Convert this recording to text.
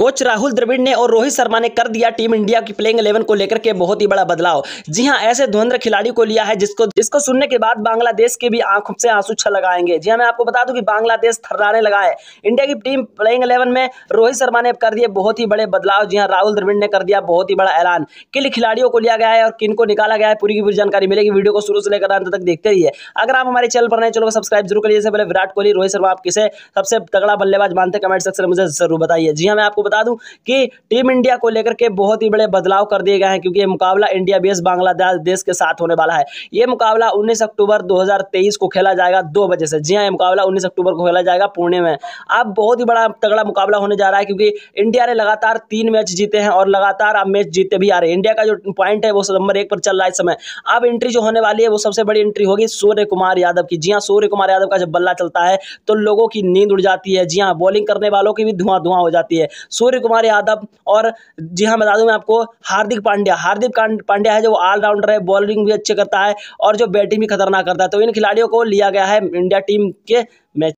coach Rahul Dravid ने और रोहित शर्मा ने कर दिया टीम इंडिया की प्लेइंग इलेवन को लेकर के बहुत ही बड़ा बदलाव जी हाँ ऐसे ध्वंद्र खिलाड़ी को लिया है जिसको जिसको सुनने के बाद बांग्लादेश के भी आंखों से आंसू छ लगाएंगे जी हाँ मैं आपको बता दूं कि बांग्लादेश थर्राने लगा है इंडिया की टीम प्लेइंग इलेवन में रोहित शर्मा ने कर दिए बहुत ही बड़े बदलाव जी हाँ राहुल द्रविड़ ने कर दिया बहुत ही बड़ा ऐलान किन खिलाड़ियों को लिया गया है और किन को निकाला गया है पूरी की पूरी जानकारी मिलेगी वीडियो को शुरू से लेकर अंत तक देखते रहिए अगर आप हमारे चैनल पर नए चलो सब्सक्राइब जरूर करिए पहले विराट कोहली रोहित शर्मा आप किसे सबसे तगड़ा बल्लेबाज मानते कमेंट सेक्शन में मुझे जरूर बताइए जी हाँ मैं आपको बता दूं कि टीम इंडिया को लेकर के बहुत ही बड़े बदलाव कर दिए गए हैं क्योंकि ये मुकाबला इंडिया बेस बांग्लादेश के साथ होने वाला है ये मुकाबला 19 अक्टूबर 2023 को खेला जाएगा दो बजे से जी हाँ ये मुकाबला 19 अक्टूबर को खेला जाएगा पुणे में अब बहुत ही बड़ा तगड़ा मुकाबला होने जा रहा है क्योंकि इंडिया ने लगातार तीन मैच जीते हैं और लगातार अब मैच जीते भी आ रहे हैं इंडिया का जो पॉइंट है वो नंबर एक पर चल रहा है इस समय अब एंट्री जो होने वाली है वो सबसे बड़ी एंट्री होगी सूर्य कुमार यादव की जी हाँ सूर्य कुमार यादव का जब बल्ला चलता है तो लोगों की नींद उड़ जाती है जी हाँ बॉलिंग करने वालों की भी धुआं धुआं हो जाती है सूर्य कुमार यादव और जी हाँ बता दूँ मैं आपको हार्दिक पांड्या हार्दिक पांड्या है जो ऑलराउंडर है बॉलिंग भी अच्छे करता है और जो बैटिंग भी खतरनाक करता है तो इन खिलाड़ियों को लिया गया है इंडिया टीम के मैच